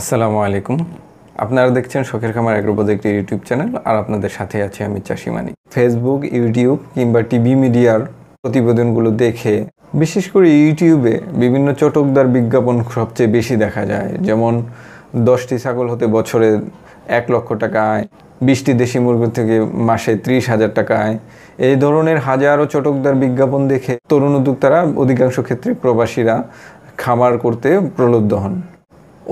আসসালামু আলাইকুম আপনারা দেখছেন শখের খামার অ্যাগ্রো একটি ইউটিউব চ্যানেল আর আপনাদের সাথে আছে আমি চাষি মানি ফেসবুক ইউটিউব কিংবা টিভি মিডিয়ার প্রতিবেদনগুলো দেখে বিশেষ করে ইউটিউবে বিভিন্ন চটকদার বিজ্ঞাপন সবচেয়ে বেশি দেখা যায় যেমন দশটি ছাগল হতে বছরে এক লক্ষ টাকা আয় বিশটি দেশি মুরগি থেকে মাসে ত্রিশ হাজার টাকা আয় এই ধরনের হাজারো চটকদার বিজ্ঞাপন দেখে তরুণ উদ্যোক্তারা অধিকাংশ ক্ষেত্রে প্রবাসীরা খামার করতে প্রলুব্ধ হন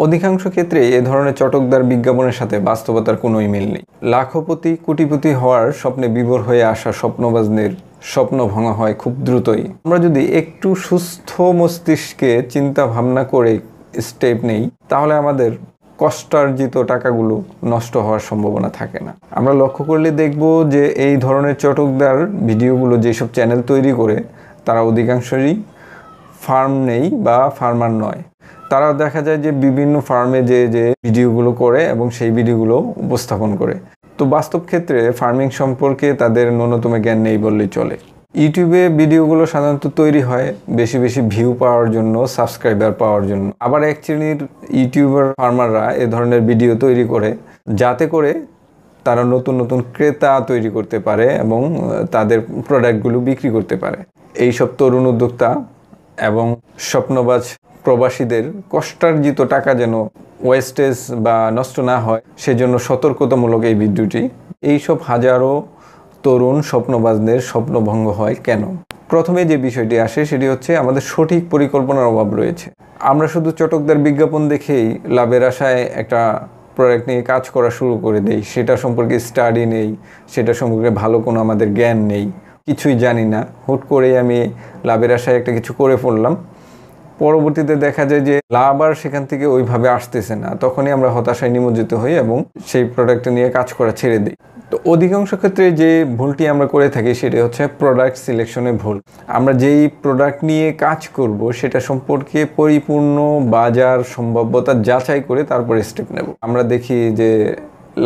অধিকাংশ ক্ষেত্রে এ ধরনের চটকদার বিজ্ঞাপনের সাথে বাস্তবতার কোনো ইমেল নেই লাখপতি কোটিপতি হওয়ার স্বপ্নে বিভোর হয়ে আসা স্বপ্নবাজদের স্বপ্ন ভাঙা হয় খুব দ্রুতই আমরা যদি একটু সুস্থ মস্তিষ্কে চিন্তা ভাবনা করে স্টেপ নেই তাহলে আমাদের কষ্টার্জিত টাকাগুলো নষ্ট হওয়ার সম্ভাবনা থাকে না আমরা লক্ষ্য করলে দেখব যে এই ধরনের চটকদার ভিডিওগুলো যেসব চ্যানেল তৈরি করে তারা অধিকাংশই ফার্ম নেই বা ফার্মার নয় তারা দেখা যায় যে বিভিন্ন ফার্মে যে যে ভিডিওগুলো করে এবং সেই ভিডিওগুলো উপস্থাপন করে তো বাস্তব ক্ষেত্রে ফার্মিং সম্পর্কে তাদের ন্যূনতম জ্ঞান নেই বললেই চলে ইউটিউবে ভিডিওগুলো সাধারণত তৈরি হয় বেশি বেশি ভিউ পাওয়ার জন্য সাবস্ক্রাইবার পাওয়ার জন্য আবার এক শ্রেণীর ইউটিউবার ফার্মাররা এ ধরনের ভিডিও তৈরি করে যাতে করে তারা নতুন নতুন ক্রেতা তৈরি করতে পারে এবং তাদের প্রোডাক্টগুলো বিক্রি করতে পারে এইসব তরুণ উদ্যোক্তা এবং স্বপ্নবাজ প্রবাসীদের কষ্টার্জিত টাকা যেন ওয়েস্টেজ বা নষ্ট না হয় সেজন্য সতর্কতামূলক এই ভিডিওটি এইসব হাজারো তরুণ স্বপ্নবাজদের স্বপ্নভঙ্গ হয় কেন প্রথমে যে বিষয়টি আসে সেটি হচ্ছে আমাদের সঠিক পরিকল্পনার অভাব রয়েছে আমরা শুধু চটকদার বিজ্ঞাপন দেখেই লাভের আশায় একটা প্রোডাক্ট নিয়ে কাজ করা শুরু করে দেই সেটা সম্পর্কে স্টাডি নেই সেটা সম্পর্কে ভালো কোনো আমাদের জ্ঞান নেই কিছুই জানি না হুট করেই আমি লাভের আশায় একটা কিছু করে পড়লাম পরবর্তীতে দেখা যায় যে লাভ আর সেখান থেকে ওইভাবে আসতেছে না তখনই আমরা হতাশায় নিমজ্জিত হই এবং সেই প্রোডাক্ট নিয়ে কাজ করা ছেড়ে দিই তো অধিকাংশ ক্ষেত্রে যে ভুলটি আমরা করে থাকি সেটি হচ্ছে প্রোডাক্ট সিলেকশনে ভুল আমরা যেই প্রোডাক্ট নিয়ে কাজ করব সেটা সম্পর্কে পরিপূর্ণ বাজার সম্ভাব্যতা যাচাই করে তারপরে স্টেপ নেব আমরা দেখি যে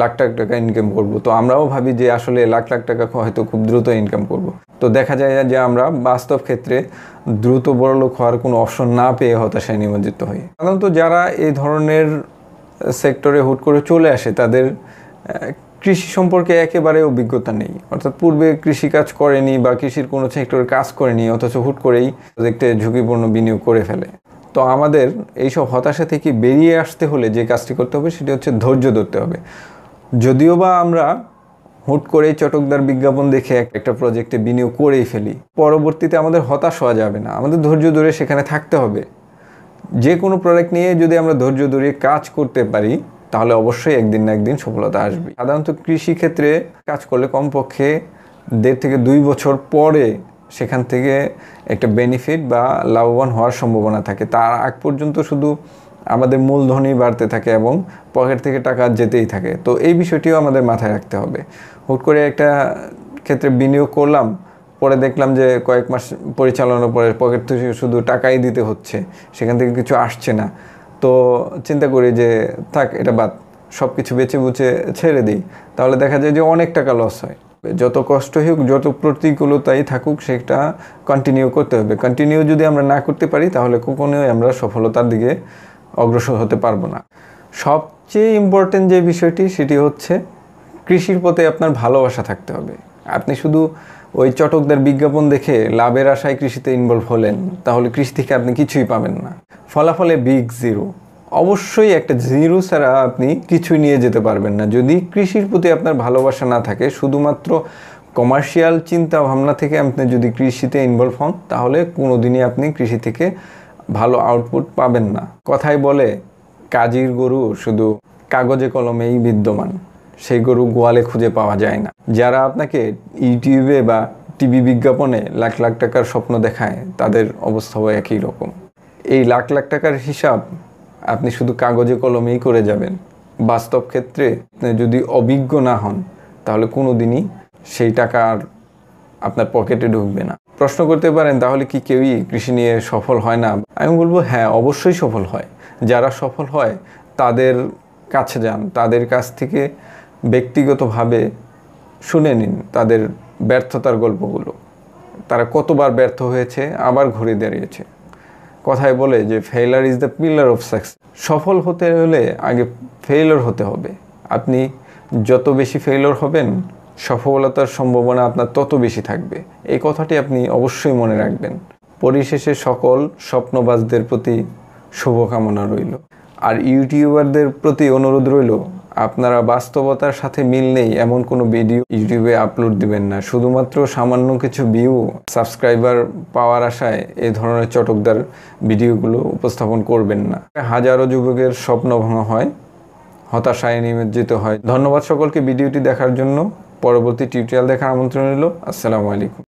লাখ লাখ টাকা ইনকাম করব তো আমরাও ভাবি যে আসলে লাখ লাখ টাকা হয়তো খুব দ্রুত ইনকাম করব তো দেখা যায় যে আমরা বাস্তব ক্ষেত্রে দ্রুত বড়লোক হওয়ার কোনো অপশন না পেয়ে হতাশায় নিমজ্জিত হই সাধারণত যারা এই ধরনের সেক্টরে হুট করে চলে আসে তাদের কৃষি সম্পর্কে একেবারে অভিজ্ঞতা নেই অর্থাৎ পূর্বে কৃষিকাজ করেনি বা কৃষির কোনো সেক্টরে কাজ করেনি অথচ হুট করেই প্রজেক্টে ঝুঁকিপূর্ণ বিনিয়োগ করে ফেলে তো আমাদের এইসব হতাশা থেকে বেরিয়ে আসতে হলে যে কাজটি করতে হবে সেটি হচ্ছে ধৈর্য ধরতে হবে যদিও বা আমরা হুট করেই চটকদার বিজ্ঞাপন দেখে একটা প্রজেক্টে বিনিয়োগ করেই ফেলি পরবর্তীতে আমাদের হতাশ হওয়া যাবে না আমাদের ধৈর্য ধরে সেখানে থাকতে হবে যে কোনো প্রোডাক্ট নিয়ে যদি আমরা ধৈর্য ধরে কাজ করতে পারি তাহলে অবশ্যই একদিন না একদিন সফলতা আসবে সাধারণত কৃষিক্ষেত্রে কাজ করলে কমপক্ষে দেড় থেকে দুই বছর পরে সেখান থেকে একটা বেনিফিট বা লাভবান হওয়ার সম্ভাবনা থাকে তার আগ পর্যন্ত শুধু আমাদের মূলধনই বাড়তে থাকে এবং পকেট থেকে টাকা যেতেই থাকে তো এই বিষয়টিও আমাদের মাথায় রাখতে হবে হুট করে একটা ক্ষেত্রে বিনিয়োগ করলাম পরে দেখলাম যে কয়েক মাস পরিচালনার পরে পকেট থেকে শুধু টাকাই দিতে হচ্ছে সেখান থেকে কিছু আসছে না তো চিন্তা করি যে থাক এটা বাদ সব কিছু বেছে বুচে ছেড়ে দিই তাহলে দেখা যায় যে অনেক টাকা লস হয় যত কষ্টই হোক যত প্রতিকূলতাই থাকুক সেটা কন্টিনিউ করতে হবে কন্টিনিউ যদি আমরা না করতে পারি তাহলে কখনোই আমরা সফলতার দিকে অগ্রসর হতে পারবো না সবচেয়ে ইম্পর্টেন্ট যে বিষয়টি সেটি হচ্ছে কৃষির প্রতি আপনার ভালোবাসা থাকতে হবে আপনি শুধু ওই চটকদের বিজ্ঞাপন দেখে লাভের আশায় কৃষিতে ইনভলভ হলেন তাহলে কৃষি থেকে আপনি কিছুই পাবেন না ফলাফলে বিগ জিরো অবশ্যই একটা জিরো ছাড়া আপনি কিছুই নিয়ে যেতে পারবেন না যদি কৃষির প্রতি আপনার ভালোবাসা না থাকে শুধুমাত্র কমার্শিয়াল চিন্তা ভাবনা থেকে আপনি যদি কৃষিতে ইনভলভ হন তাহলে কোনোদিনই আপনি কৃষি থেকে ভালো আউটপুট পাবেন না কথাই বলে কাজীর গরু শুধু কাগজে কলমেই বিদ্যমান সেই গরু গোয়ালে খুঁজে পাওয়া যায় না যারা আপনাকে ইউটিউবে বা টিভি বিজ্ঞাপনে লাখ লাখ টাকার স্বপ্ন দেখায় তাদের অবস্থাও একই রকম এই লাখ লাখ টাকার হিসাব আপনি শুধু কাগজে কলমেই করে যাবেন বাস্তব ক্ষেত্রে যদি অভিজ্ঞ না হন তাহলে কোনো দিনই সেই টাকা আর আপনার পকেটে ঢুকবে না প্রশ্ন করতে পারেন তাহলে কি কেউই কৃষি নিয়ে সফল হয় না আমি বলবো হ্যাঁ অবশ্যই সফল হয় যারা সফল হয় তাদের কাছে যান তাদের কাছ থেকে ব্যক্তিগতভাবে শুনে নিন তাদের ব্যর্থতার গল্পগুলো তারা কতবার ব্যর্থ হয়েছে আবার ঘুরে দাঁড়িয়েছে কথায় বলে যে failure is the pillar of success সফল হতে হলে আগে ফেইলার হতে হবে আপনি যত বেশি ফেইলর হবেন সফলতার সম্ভাবনা আপনার তত বেশি থাকবে এই কথাটি আপনি অবশ্যই মনে রাখবেন পরিশেষে সকল স্বপ্নবাজদের প্রতি শুভকামনা রইল আর ইউটিউবারদের প্রতি অনুরোধ রইল আপনারা বাস্তবতার সাথে মিল নেই এমন কোনো ভিডিও ইউটিউবে আপলোড দিবেন না শুধুমাত্র সামান্য কিছু ভিউ সাবস্ক্রাইবার পাওয়ার আশায় এ ধরনের চটকদার ভিডিওগুলো উপস্থাপন করবেন না হাজারো যুবকের স্বপ্ন ভাঙা হয় হতাশায় নিমজ্জিত হয় ধন্যবাদ সকলকে ভিডিওটি দেখার জন্য পরবর্তী টিউটোরিয়াল দেখার আমন্ত্রণ রইল আসসালামু আলাইকুম